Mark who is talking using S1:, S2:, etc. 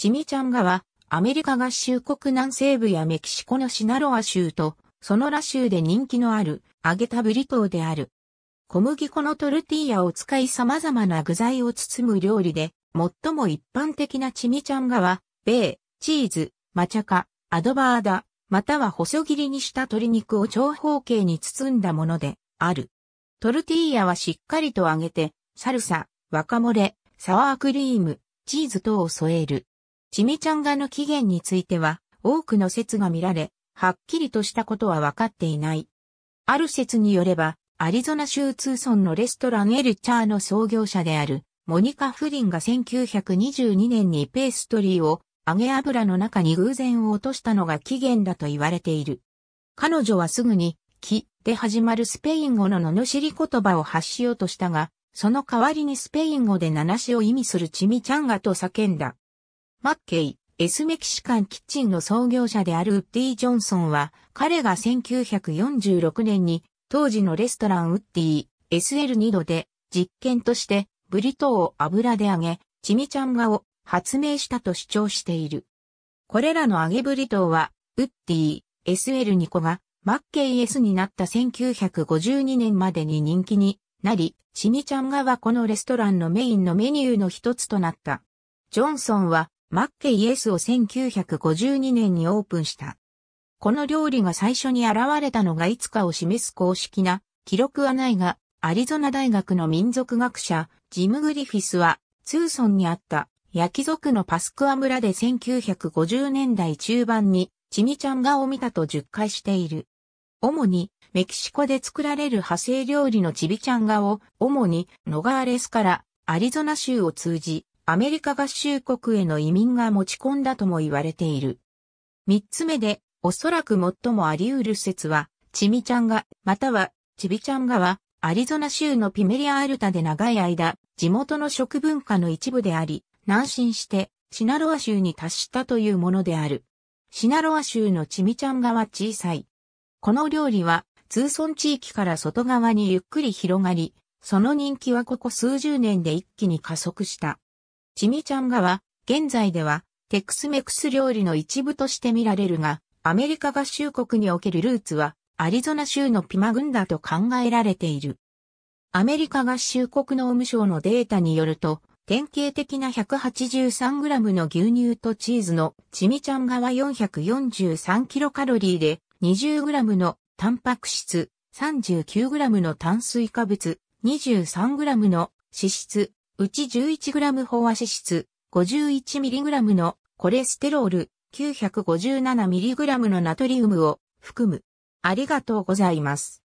S1: チミチャンガは、アメリカ合衆国南西部やメキシコのシナロア州と、ソノラ州で人気のある、揚げたブリトーである。小麦粉のトルティーヤを使い様々な具材を包む料理で、最も一般的なチミチャンガは、米、チーズ、マチャカ、アドバーダ、または細切りにした鶏肉を長方形に包んだもので、ある。トルティーヤはしっかりと揚げて、サルサ、ワカモレ、サワークリーム、チーズ等を添える。チミちゃんがの起源については多くの説が見られ、はっきりとしたことは分かっていない。ある説によれば、アリゾナ州ツーソンのレストランエルチャーの創業者であるモニカ・フリンが1922年にペーストリーを揚げ油の中に偶然落としたのが起源だと言われている。彼女はすぐに、木で始まるスペイン語の罵り言葉を発しようとしたが、その代わりにスペイン語で名なしを意味するチミチャンガと叫んだ。マッケイ、エスメキシカンキッチンの創業者であるウッディ・ジョンソンは、彼が1946年に、当時のレストランウッディ、SL2 度で、実験として、ブリトーを油で揚げ、チミチャンガを発明したと主張している。これらの揚げブリトーは、ウッディ、SL2 個が、マッケイ S になった1952年までに人気になり、チミチャンガはこのレストランのメインのメニューの一つとなった。ジョンソンはマッケイエスを1952年にオープンした。この料理が最初に現れたのがいつかを示す公式な記録はないが、アリゾナ大学の民族学者、ジム・グリフィスは、ツーソンにあった焼き族のパスクア村で1950年代中盤に、チミちゃん画を見たと10回している。主に、メキシコで作られる派生料理のチビちゃん画を、主に、ノガーレスから、アリゾナ州を通じ、アメリカ合衆国への移民が持ち込んだとも言われている。三つ目で、おそらく最もあり得る説は、チミちゃんが、または、チビちゃんがは、アリゾナ州のピメリアアルタで長い間、地元の食文化の一部であり、南進して、シナロア州に達したというものである。シナロア州のチミちゃんがは小さい。この料理は、通村地域から外側にゆっくり広がり、その人気はここ数十年で一気に加速した。チミチャンガは、現在では、テックスメクス料理の一部として見られるが、アメリカ合衆国におけるルーツは、アリゾナ州のピマ軍だと考えられている。アメリカ合衆国農務省のデータによると、典型的な 183g の牛乳とチーズのチミチャンガは 443kcal で、20g のタンパク質、39g の炭水化物、23g の脂質、うち 11g 飽和脂質、51mg のコレステロール、957mg のナトリウムを含む。ありがとうございます。